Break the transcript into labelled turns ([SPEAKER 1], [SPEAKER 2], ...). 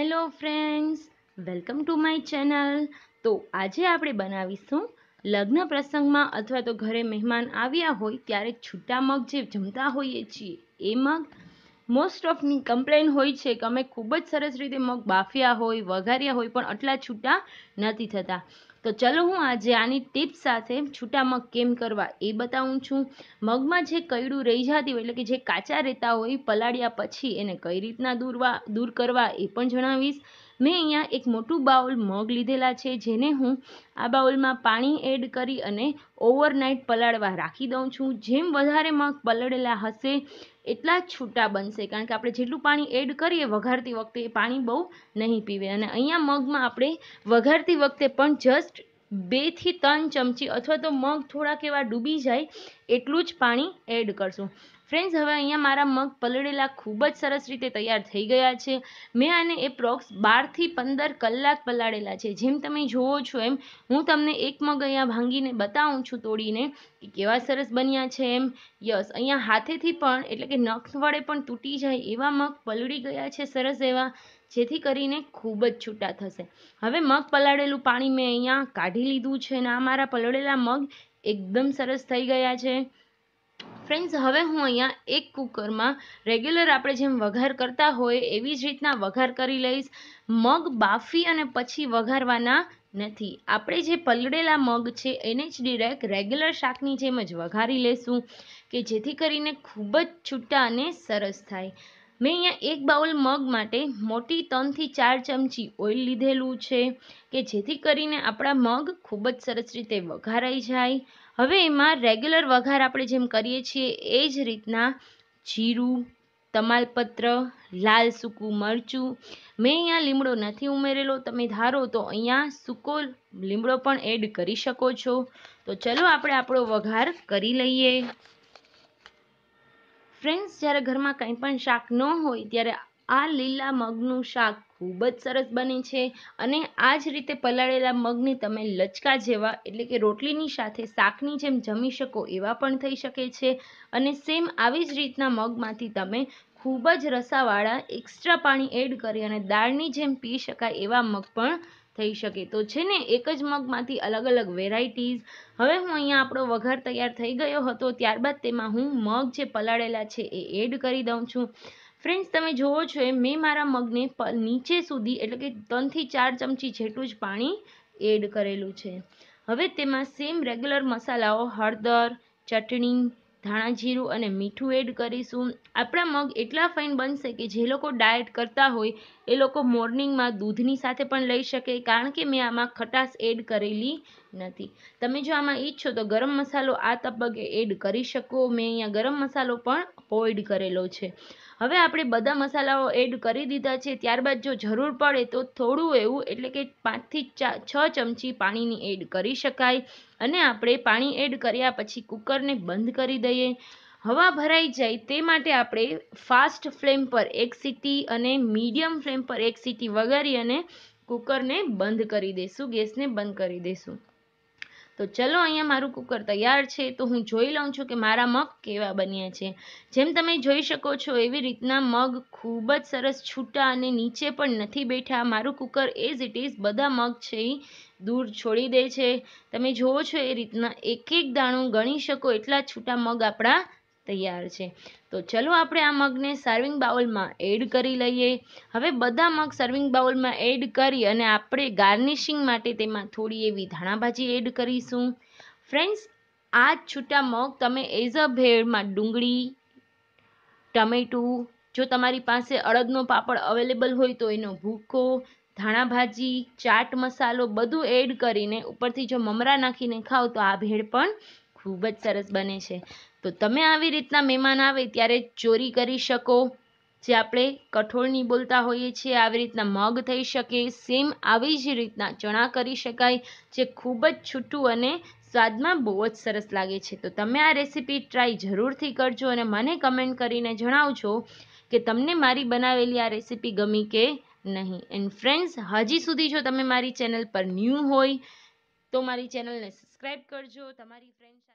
[SPEAKER 1] hello friends welcome to my channel તો આજે આપણે બનાવીશું લગ્ન પ્રસંગમાં અથવા તો ઘરે મહેમાન આવ્યા હોય ત્યારે છૂટા મગ જે જમતા હોઈએ છીએ એ મગ મોસ્ટ ઓફની કમ્પ્લેન હોય છે કે અમે ખૂબ જ સરસ રીતે મગ બાફ્યા હોય વઘાર્યા હોય પણ આટલા છૂટા નથી થતા તો ચલો હું આજે આની ટિપ્સ સાથે છૂટા મગ કેમ કરવા એ બતાવું છું મગમાં જે કૈડું રહી જતી હોય એટલે કે જે કાચા રહેતા હોય પલાળ્યા પછી એને કઈ રીતના દૂરવા દૂર કરવા એ પણ જણાવીશ મેં અહીંયા એક મોટું બાઉલ મગ લીધેલા છે જેને હું આ બાઉલમાં પાણી એડ કરી અને ઓવરનાઇટ પલાળવા રાખી દઉં છું જેમ વધારે મગ પલળેલા હશે એટલા જ છૂટા બનશે કારણ કે આપણે જેટલું પાણી એડ કરીએ વઘારતી વખતે એ પાણી બહુ નહીં પીવે અને અહીંયા મગમાં આપણે વઘારતી વખતે પણ જસ્ટ બેથી ત્રણ ચમચી અથવા તો મગ થોડાક એવા ડૂબી જાય એટલું જ પાણી એડ કરશું ફ્રેન્ડ્સ હવે અહીંયા મારા મગ પલળેલા ખૂબ જ સરસ રીતે તૈયાર થઈ ગયા છે મેં આને એપ્રોક્સ બારથી પંદર કલાક પલાળેલા છે જેમ તમે જુઓ છો એમ હું તમને એક મગ અહીંયા ભાંગીને બતાવું છું તોડીને કે કેવા સરસ બન્યા છે એમ યસ અહીંયા હાથેથી પણ એટલે કે નખ વડે પણ તૂટી જાય એવા મગ પલળી ગયા છે સરસ એવા જેથી કરીને ખૂબ જ છૂટા થશે હવે મગ પલાળેલું પાણી મેં અહીંયા કાઢી લીધું છે અને આ મારા પલળેલા મગ એકદમ સરસ થઈ ગયા છે ફ્રેન્ડ્સ હવે હું અહીંયા એક કુકરમાં રેગ્યુલર આપણે જેમ વઘાર કરતા હોય એવી જ રીતના વઘાર કરી લઈશ મગ બાફી અને પછી વઘારવાના નથી આપણે જે પલળેલા મગ છે એને જ ડિરેક્ટ રેગ્યુલર શાકની જેમ જ વઘારી લેશું કે જેથી કરીને ખૂબ જ છૂટા અને સરસ થાય મેં અહીંયા એક બાઉલ મગ માટે મોટી ત્રણથી ચાર ચમચી ઓઇલ લીધેલું છે કે જેથી કરીને આપણા મગ ખૂબ જ સરસ રીતે વઘારાઈ જાય હવે એમાં રેગ્યુલર વઘાર આપણે જેમ કરીએ છીએ એ જ રીતના જીરું તમાલપત્ર લાલ સૂકું મરચું મેં અહીંયા લીમડો નથી ઉમેરેલો તમે ધારો તો અહીંયા સૂકો લીમડો પણ એડ કરી શકો છો તો ચલો આપણે આપણો વઘાર કરી લઈએ ફ્રેન્ડ્સ જ્યારે ઘરમાં કંઈ પણ શાક ન હોય ત્યારે આ લીલા મગનું શાક ખૂબ જ સરસ બને છે અને આ જ રીતે પલાળેલા મગને તમે લચકા જેવા એટલે કે રોટલીની સાથે શાકની જેમ જમી શકો એવા પણ થઈ શકે છે અને સેમ આવી જ રીતના મગમાંથી તમે ખૂબ જ રસાવાળા એક્સ્ટ્રા પાણી એડ કરી અને દાળની જેમ પી શકાય એવા મગ પણ થઈ શકે તો છે ને એક જ મગમાંથી અલગ અલગ વેરાયટીઝ હવે હું અહીંયા આપણો વઘાર તૈયાર થઈ ગયો હતો ત્યારબાદ તેમાં હું મગ જે પલાળેલા છે એ એડ કરી દઉં છું ફ્રેન્ડ્સ તમે જુઓ છો એ મેં મારા મગને નીચે સુધી એટલે કે ત્રણથી ચાર ચમચી જેટલું જ પાણી એડ કરેલું છે હવે તેમાં સેમ રેગ્યુલર મસાલાઓ હળદર ચટણી ધાણા જીરું અને મીઠું એડ કરીશું આપણા મગ એટલા ફાઇન બનશે કે જે લોકો ડાયટ કરતા હોય એ લોકો મોર્નિંગમાં દૂધની સાથે પણ લઈ શકે કારણ કે મેં આમાં ખટાશ એડ કરેલી નથી તમે જો આમાં ઈચ્છો તો ગરમ મસાલો આ તબક્કે એડ કરી શકો મેં અહીંયા ગરમ મસાલો પણ પોઈડ કરેલો છે હવે આપણે બધા મસાલાઓ એડ કરી દીધા છે ત્યારબાદ જો જરૂર પડે તો થોડું એવું એટલે કે પાંચથી છ ચમચી પાણીની એડ કરી શકાય અને આપણે પાણી એડ કર્યા પછી કુકરને બંધ કરી દઈએ હવા ભરાઈ જાય તે માટે આપણે ફાસ્ટ ફ્લેમ પર એક સીટી અને મીડિયમ ફ્લેમ પર એક સીટી વગાડી અને કુકરને બંધ કરી દઈશું ગેસને બંધ કરી દઈશું તો ચલો અહીંયા મારું કુકર તૈયાર છે તો હું જોઈ લઉં છું કે મારા મગ કેવા બન્યા છે જેમ તમે જોઈ શકો છો એવી રીતના મગ ખૂબ જ સરસ છૂટા અને નીચે પણ નથી બેઠા મારું કુકર એઝ ઇટ ઇઝ બધા મગ છે એ દૂર છોડી દે છે તમે જુઓ છો એ રીતના એક એક દાણું ગણી શકો એટલા છૂટા મગ આપણા તૈયાર છે તો ચલો આપણે આ મગને સર્વિંગ બાઉલમાં એડ કરી લઈએ હવે બધા મગ સર્વિંગ બાઉલમાં એડ કરી અને આપણે ગાર્નિશિંગ માટે તેમાં થોડી એવી ધાણાભાજી એડ કરીશું ફ્રેન્ડ્સ આ છૂટા મગ તમે એઝ અ ભેળમાં ડુંગળી ટમેટું જો તમારી પાસે અડદનો પાપડ અવેલેબલ હોય તો એનો ભૂકો ધાણાભાજી ચાટ મસાલો બધું એડ કરીને ઉપરથી જો મમરા નાખીને ખાઓ તો આ ભેળ પણ ખૂબ જ સરસ બને છે તો તમે આવી રીતના મહેમાન આવે ત્યારે ચોરી કરી શકો જે આપણે કઠોળની બોલતા હોઈએ છીએ આવી રીતના મગ થઈ શકે સેમ આવી જ રીતના ચણા કરી શકાય જે ખૂબ જ છૂટું અને સ્વાદમાં બહુ જ સરસ લાગે છે તો તમે આ રેસીપી ટ્રાય જરૂરથી કરજો અને મને કમેન્ટ કરીને જણાવજો કે તમને મારી બનાવેલી આ રેસીપી ગમી કે નહીં એન્ડ ફ્રેન્ડ્સ હજી સુધી જો તમે મારી ચેનલ પર ન્યૂ હોય તો મારી ચેનલને સબસ્ક્રાઈબ કરજો તમારી ફ્રેન્ડ